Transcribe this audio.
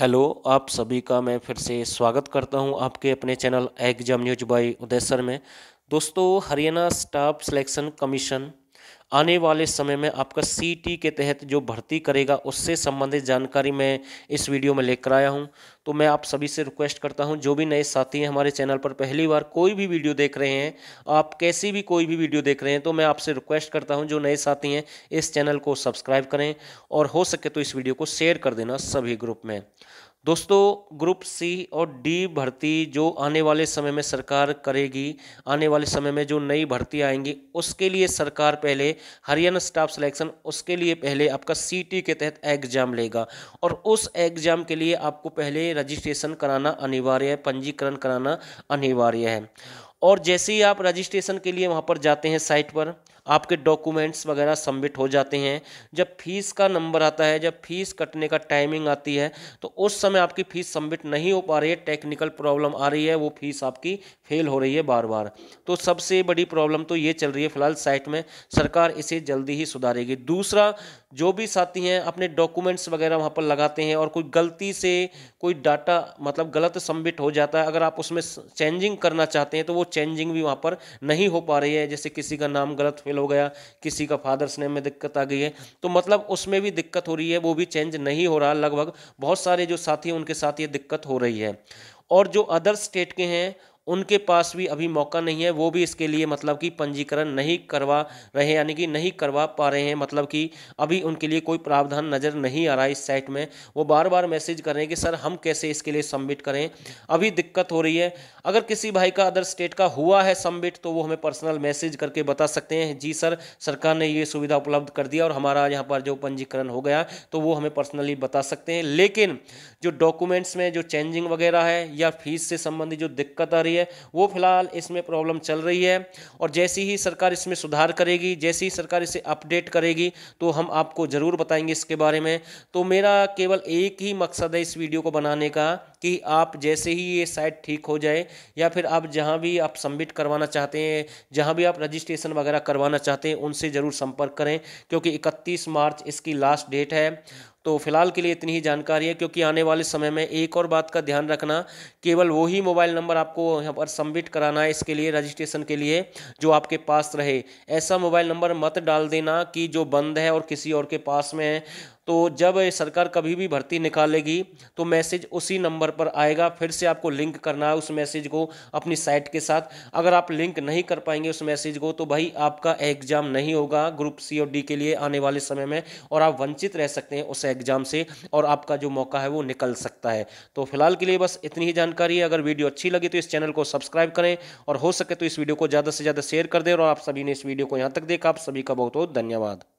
hello आप सभी का मैं फिर से स्वागत करता हूं आपके अपने channel exam news by Uday sir में दोस्तों हरियाणा स्टाफ सिलेक्शन कमीशन आने वाले समय में आपका सीटी के तहत जो भर्ती करेगा उससे संबंधित जानकारी मैं इस वीडियो में लेकर आया हूं तो मैं आप सभी से रिक्वेस्ट करता हूं जो भी नए साथी हैं हमारे चैनल पर पहली बार कोई भी वीडियो देख रहे हैं आप कैसी भी कोई भी वीडियो देख रहे हैं तो मैं आपसे रिक्वेस्ट करता हूँ जो नए साथी हैं इस चैनल को सब्सक्राइब करें और हो सके तो इस वीडियो को शेयर कर देना सभी ग्रुप में दोस्तों ग्रुप सी और डी भर्ती जो आने वाले समय में सरकार करेगी आने वाले समय में जो नई भर्ती आएंगी उसके लिए सरकार पहले हरियाणा स्टाफ सिलेक्शन उसके लिए पहले आपका सीटी के तहत एग्जाम लेगा और उस एग्जाम के लिए आपको पहले रजिस्ट्रेशन कराना अनिवार्य है पंजीकरण कराना अनिवार्य है और जैसे ही आप रजिस्ट्रेशन के लिए वहाँ पर जाते हैं साइट पर आपके डॉक्यूमेंट्स वगैरह सबमिट हो जाते हैं जब फीस का नंबर आता है जब फीस कटने का टाइमिंग आती है तो उस समय आपकी फीस सबमिट नहीं हो पा रही है टेक्निकल प्रॉब्लम आ रही है वो फीस आपकी फेल हो रही है बार बार तो सबसे बड़ी प्रॉब्लम तो ये चल रही है फिलहाल साइट में सरकार इसे जल्दी ही सुधारेगी दूसरा जो भी साथी हैं अपने डॉक्यूमेंट्स वगैरह वहाँ पर लगाते हैं और कोई गलती से कोई डाटा मतलब गलत सबमिट हो जाता है अगर आप उसमें चेंजिंग करना चाहते हैं तो वो चेंजिंग भी वहाँ पर नहीं हो पा रही है जैसे किसी का नाम गलत फेल हो गया किसी का फादर्स नेम में दिक्कत आ गई है तो मतलब उसमें भी दिक्कत हो रही है वो भी चेंज नहीं हो रहा लगभग बहुत सारे जो साथी हैं उनके साथ ये दिक्कत हो रही है और जो अदर स्टेट के हैं उनके पास भी अभी मौका नहीं है वो भी इसके लिए मतलब कि पंजीकरण नहीं करवा रहे यानी कि नहीं करवा पा रहे हैं मतलब कि अभी उनके लिए कोई प्रावधान नज़र नहीं आ रहा है इस साइट में वो बार बार मैसेज कर रहे हैं कि सर हम कैसे इसके लिए सबमिट करें अभी दिक्कत हो रही है अगर किसी भाई का अदर स्टेट का हुआ है सबमिट तो वो हमें पर्सनल मैसेज करके बता सकते हैं जी सर सरकार ने ये सुविधा उपलब्ध कर दिया और हमारा यहाँ पर जो पंजीकरण हो गया तो वो हमें पर्सनली बता सकते हैं लेकिन जो डॉक्यूमेंट्स में जो चेंजिंग वगैरह है या फीस से संबंधित जो दिक्कत आ रही रही है वो फिलहाल इसमें प्रॉब्लम चल रही है और जैसी ही सरकार इसमें सुधार करेगी जैसी ही सरकार इसे अपडेट करेगी तो हम आपको ज़रूर बताएंगे इसके बारे में तो मेरा केवल एक ही मकसद है इस वीडियो को बनाने का कि आप जैसे ही ये साइट ठीक हो जाए या फिर आप जहाँ भी आप सबमिट करवाना चाहते हैं जहाँ भी आप रजिस्ट्रेशन वगैरह करवाना चाहते हैं उनसे ज़रूर संपर्क करें क्योंकि इकतीस मार्च इसकी लास्ट डेट है तो फिलहाल के लिए इतनी ही जानकारी है क्योंकि आने वाले समय में एक और बात का ध्यान रखना केवल वही मोबाइल नंबर आपको यहाँ पर सबमिट कराना है इसके लिए रजिस्ट्रेशन के लिए जो आपके पास रहे ऐसा मोबाइल नंबर मत डाल देना कि जो बंद है और किसी और के पास में है तो जब सरकार कभी भी भर्ती निकालेगी तो मैसेज उसी नंबर पर आएगा फिर से आपको लिंक करना है उस मैसेज को अपनी साइट के साथ अगर आप लिंक नहीं कर पाएंगे उस मैसेज को तो भाई आपका एग्जाम नहीं होगा ग्रुप सी और डी के लिए आने वाले समय में और आप वंचित रह सकते हैं उस एग्जाम से और आपका जो मौका है वो निकल सकता है तो फिलहाल के लिए बस इतनी ही जानकारी है अगर वीडियो अच्छी लगी तो इस चैनल को सब्सक्राइब करें और हो सके तो इस वीडियो को ज़्यादा से ज़्यादा शेयर कर दें और आप सभी ने इस वीडियो को यहाँ तक देखा आप सभी का बहुत बहुत धन्यवाद